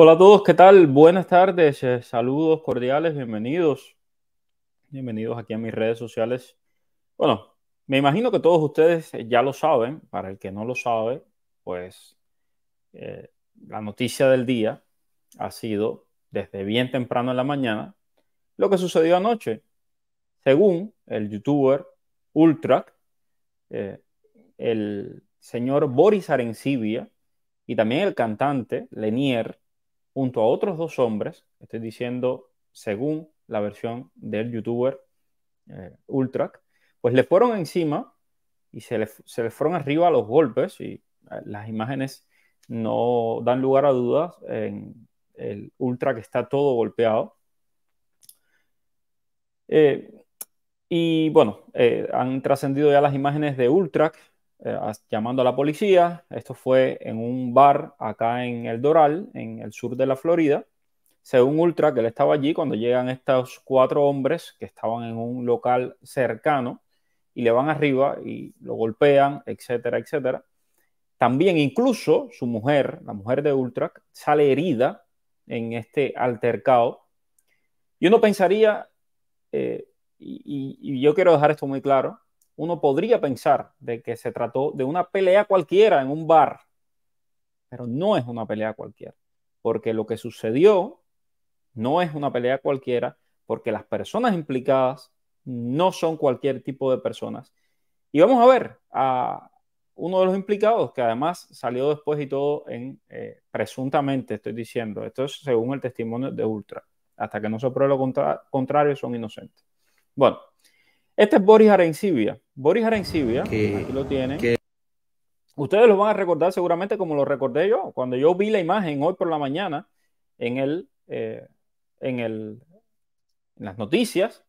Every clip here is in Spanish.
Hola a todos, ¿qué tal? Buenas tardes, eh, saludos cordiales, bienvenidos. Bienvenidos aquí a mis redes sociales. Bueno, me imagino que todos ustedes eh, ya lo saben, para el que no lo sabe, pues eh, la noticia del día ha sido desde bien temprano en la mañana lo que sucedió anoche. Según el youtuber Ultrac, el señor Boris Arencibia y también el cantante Lenier, junto a otros dos hombres, estoy diciendo según la versión del youtuber eh, Ultrac, pues le fueron encima y se le, fueron arriba los golpes y eh, las imágenes no dan lugar a dudas en el Ultra que está todo golpeado. Eh, y bueno, han trascendido ya las imágenes de Ultrac eh, llamando a la policía. Esto fue en un bar acá en El Doral, en el sur de la Florida. Según Ultra, que él estaba allí cuando llegan estos cuatro hombres que estaban en un local cercano y le van arriba y lo golpean, etcétera, etcétera. También incluso su mujer, la mujer de Ultra, sale herida en este altercado. Yo uno pensaría, eh, y yo quiero dejar esto muy claro, uno podría pensar de que se trató de una pelea cualquiera en un bar, pero no es una pelea cualquiera, porque lo que sucedió no es una pelea cualquiera, porque las personas implicadas no son cualquier tipo de personas. Y vamos a ver a uno de los implicados, que además salió después y todo en, eh, presuntamente, estoy diciendo, esto es según el testimonio de Ultra, hasta que no se pruebe lo contrario, son inocentes. Bueno, este es Boris Arencibia. Boris Arencibia, aquí lo tiene. Ustedes lo van a recordar seguramente como lo recordé yo. Cuando yo vi la imagen hoy por la mañana en, el, eh, en, el, en las noticias,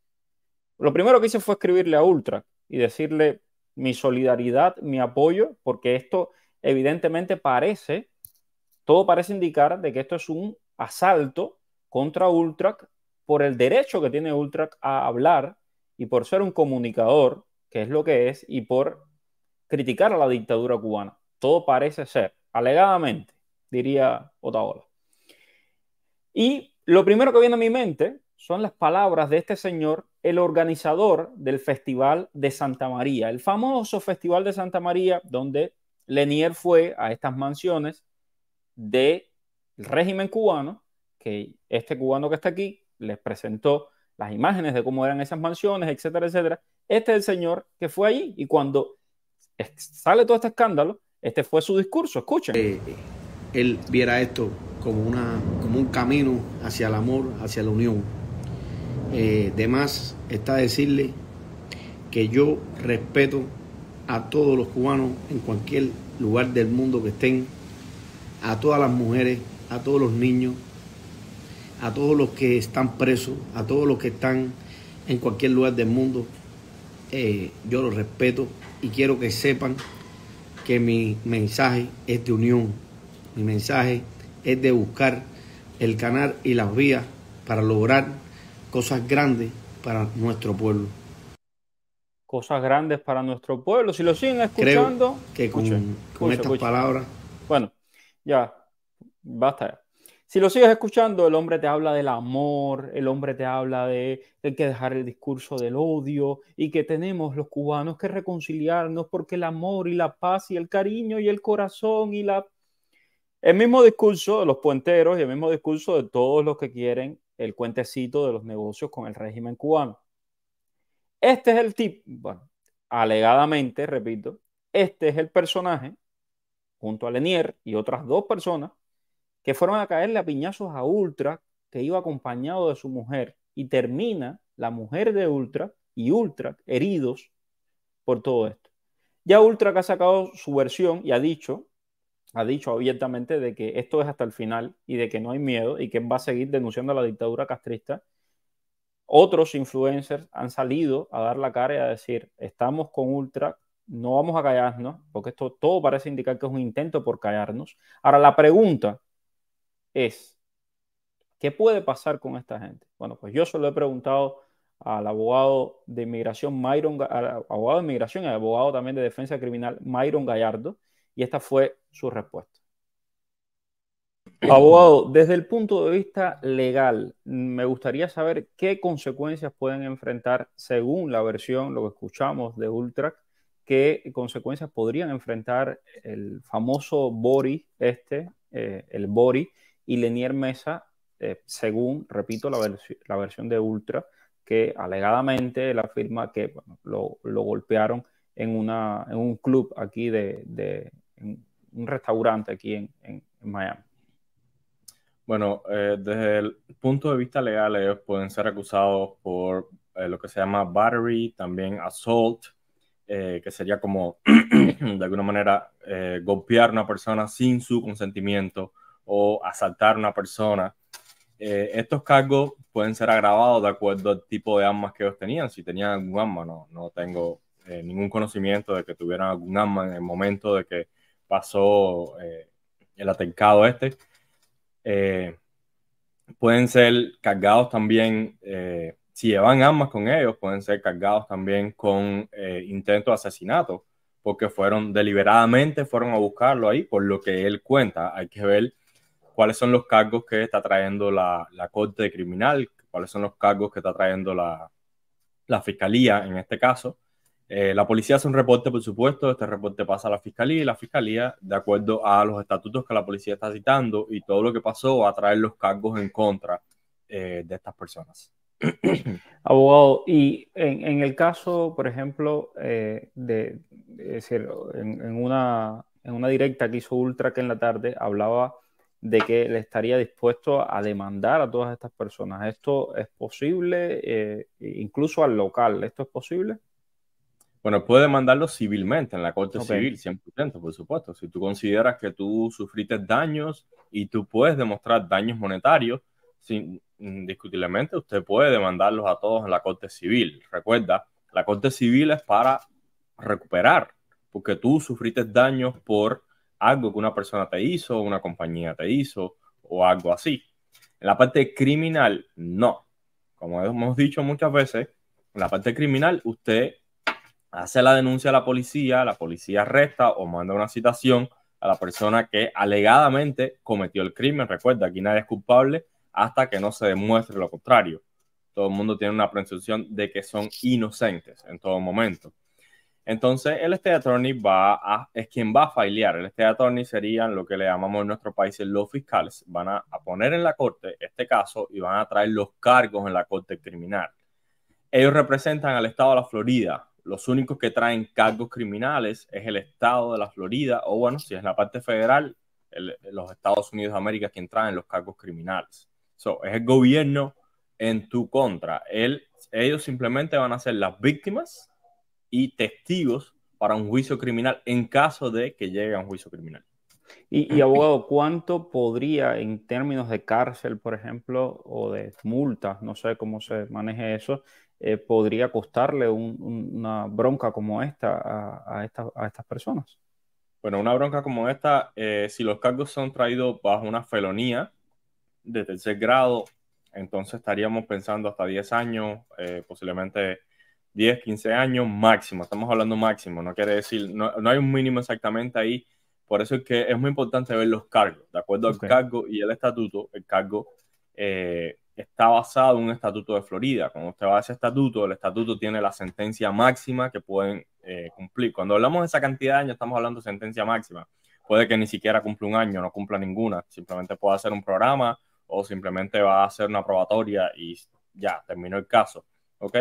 lo primero que hice fue escribirle a Ultra y decirle mi solidaridad, mi apoyo, porque esto evidentemente parece, todo parece indicar de que esto es un asalto contra Ultrac por el derecho que tiene Ultrac a hablar y por ser un comunicador, que es lo que es, y por criticar a la dictadura cubana. Todo parece ser, alegadamente, diría Otaola. Y lo primero que viene a mi mente son las palabras de este señor, el organizador del Festival de Santa María, el famoso Festival de Santa María, donde Lenier fue a estas mansiones del régimen cubano, que este cubano que está aquí les presentó las imágenes de cómo eran esas mansiones, etcétera, etcétera. Este es el señor que fue ahí y cuando sale todo este escándalo, este fue su discurso, escuchen. Eh, él viera esto como, una, como un camino hacia el amor, hacia la unión. Eh, de está decirle que yo respeto a todos los cubanos en cualquier lugar del mundo que estén, a todas las mujeres, a todos los niños, a todos los que están presos, a todos los que están en cualquier lugar del mundo. Eh, yo los respeto y quiero que sepan que mi mensaje es de unión, mi mensaje es de buscar el canal y las vías para lograr cosas grandes para nuestro pueblo. Cosas grandes para nuestro pueblo. Si lo siguen escuchando, que con, estas palabras. Bueno, ya, basta si lo sigues escuchando, el hombre te habla del amor, el hombre te habla de que hay que dejar el discurso del odio y que tenemos los cubanos que reconciliarnos porque el amor y la paz y el cariño y el corazón y la... El mismo discurso de los puenteros y el mismo discurso de todos los que quieren el cuentecito de los negocios con el régimen cubano. Este es el tipo, bueno, alegadamente, repito, este es el personaje, junto a Lenier y otras dos personas, que fueron a caerle a piñazos a Ultra, que iba acompañado de su mujer, y termina la mujer de Ultra y Ultra heridos por todo esto. Ya Ultra que ha sacado su versión y ha dicho, ha dicho abiertamente de que esto es hasta el final y de que no hay miedo y que va a seguir denunciando a la dictadura castrista. Otros influencers han salido a dar la cara y a decir, estamos con Ultra, no vamos a callarnos, porque esto todo parece indicar que es un intento por callarnos. Ahora, la pregunta es, ¿qué puede pasar con esta gente? Bueno, pues yo se lo he preguntado al abogado de inmigración, Myron, abogado de inmigración y abogado también de defensa criminal, Myron Gallardo, y esta fue su respuesta. Abogado, desde el punto de vista legal, me gustaría saber qué consecuencias pueden enfrentar, según la versión, lo que escuchamos de Ultra, qué consecuencias podrían enfrentar el famoso Bori, este, eh, el Bori, y Lenier Mesa, eh, según, repito, la, versión de Ultra, que alegadamente él afirma que lo, golpearon en, en un club aquí de, en un restaurante aquí en, Miami. Bueno, eh, desde el punto de vista legal, ellos pueden ser acusados por eh, lo que se llama battery, también assault, que sería como de alguna manera golpear a una persona sin su consentimiento o asaltar a una persona. Eh, estos cargos pueden ser agravados de acuerdo al tipo de armas que ellos tenían. Si tenían algún arma, no, no tengo eh, ningún conocimiento de que tuvieran algún arma en el momento de que pasó eh, el atentado este. pueden ser cargados también, si llevan armas con ellos, pueden ser cargados también con intento de asesinato, porque fueron deliberadamente, fueron a buscarlo ahí, por lo que él cuenta. Hay que ver cuáles son los cargos que está trayendo la, la Corte Criminal, cuáles son los cargos que está trayendo la, la Fiscalía en este caso. Eh, la policía hace un reporte, por supuesto, este reporte pasa a la fiscalía y la fiscalía, de acuerdo a los estatutos que la policía está citando y todo lo que pasó, va a traer los cargos en contra eh, de estas personas. Abogado, y en, el caso, por ejemplo, eh, de, decir, en, en, una, en una directa que hizo Ultra que en la tarde hablaba de que le estaría dispuesto a demandar a todas estas personas. ¿Esto es posible, eh, e incluso al local? ¿Esto es posible? Bueno, puede demandarlo civilmente en la Corte Civil, 100%, por supuesto. Si tú consideras que tú sufriste daños y tú puedes demostrar daños monetarios, sin, indiscutiblemente usted puede demandarlos a todos en la Corte Civil. Recuerda, la Corte Civil es para recuperar, porque tú sufriste daños por algo que una persona te hizo, una compañía te hizo o algo así. En la parte criminal, no. Como hemos dicho muchas veces, en la parte criminal usted hace la denuncia a la policía, la policía arresta o manda una citación a la persona que alegadamente cometió el crimen. Recuerda, aquí nadie es culpable hasta que no se demuestre lo contrario. Todo el mundo tiene una presunción de que son inocentes en todo momento. Entonces, el state attorney va a, es quien va a filear. El state attorney serían lo que le llamamos en nuestro país los fiscales. Van a, poner en la corte este caso y van a traer los cargos en la corte criminal. Ellos representan al estado de la Florida. Los únicos que traen cargos criminales es el estado de la Florida, o bueno, si es la parte federal, los Estados Unidos de América quien traen los cargos criminales. es el gobierno en tu contra. Él, ellos simplemente van a ser las víctimas y testigos para un juicio criminal en caso de que llegue a un juicio criminal. Y, abogado, ¿cuánto podría en términos de cárcel, por ejemplo, o de multas, no sé cómo se maneje eso, eh, podría costarle una bronca como esta a, a, estas personas? Bueno, una bronca como esta, eh, si los cargos son traídos bajo una felonía de tercer grado, entonces estaríamos pensando hasta 10 años, eh, posiblemente 10, 15 años máximo, estamos hablando máximo, no quiere decir, no, hay un mínimo exactamente ahí, por eso es que es muy importante ver los cargos, de acuerdo al cargo y el estatuto, el cargo eh, está basado en un estatuto de Florida, cuando usted va a ese estatuto, el estatuto tiene la sentencia máxima que pueden eh, cumplir, cuando hablamos de esa cantidad de años estamos hablando de sentencia máxima, puede que ni siquiera cumpla un año, no cumpla ninguna, simplemente puede hacer un programa o simplemente va a hacer una probatoria y ya, terminó el caso, ¿ok?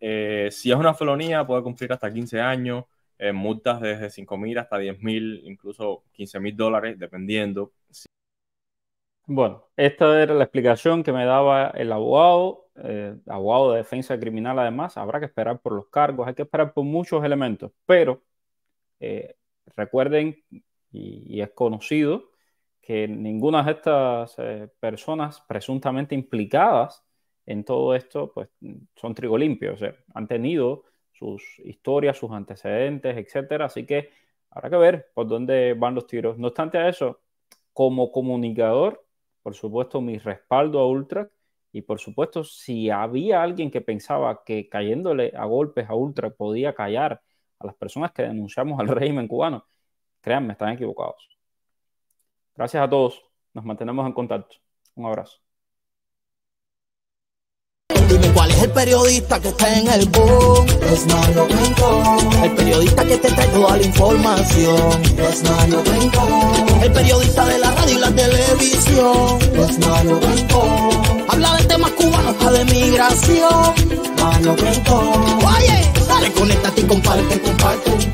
Eh, si es una felonía, puede cumplir hasta 15 años, eh, multas desde 5 mil hasta 10.000, mil, incluso 15 mil dólares, dependiendo. Bueno, esta era la explicación que me daba el abogado, eh, abogado de defensa criminal además, habrá que esperar por los cargos, hay que esperar por muchos elementos, pero recuerden, y, es conocido, que ninguna de estas personas presuntamente implicadas en todo esto, pues son trigo limpio, o sea, han tenido sus historias, sus antecedentes, etcétera, así que habrá que ver por dónde van los tiros. No obstante a eso, como comunicador, por supuesto, mi respaldo a Ultra y por supuesto, si había alguien que pensaba que cayéndole a golpes a Ultra podía callar a las personas que denunciamos al régimen cubano, créanme, están equivocados. Gracias a todos. Nos mantenemos en contacto. Un abrazo. El periodista que está en el boom, el periodista que te trae toda la información, El periodista de la radio y la televisión, Habla de temas cubanos, está de migración, Oye, dale, conéctate y comparte, comparte.